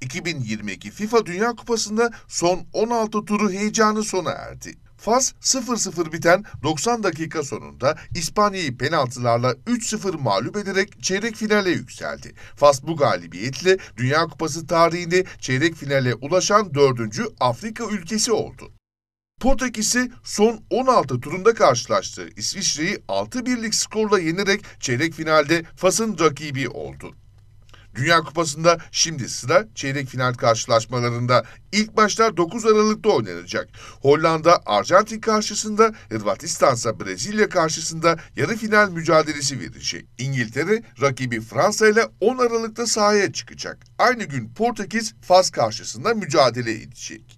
2022 FIFA Dünya Kupası'nda son 16 turu heyecanı sona erdi. Fas 0-0 biten 90 dakika sonunda İspanya'yı penaltılarla 3-0 mağlup ederek çeyrek finale yükseldi. Fas bu galibiyetle Dünya Kupası tarihinde çeyrek finale ulaşan 4. Afrika ülkesi oldu. Portekiz'i son 16 turunda karşılaştığı İsviçre'yi 6-1'lik skorla yenerek çeyrek finalde Fas'ın rakibi oldu. Dünya Kupası'nda şimdi sıra çeyrek final karşılaşmalarında. ilk başlar 9 Aralık'ta oynanacak. Hollanda Arjantin karşısında, Hırvatistan ise Brezilya karşısında yarı final mücadelesi verecek. İngiltere rakibi Fransa ile 10 Aralık'ta sahaya çıkacak. Aynı gün Portekiz Fas karşısında mücadele edecek.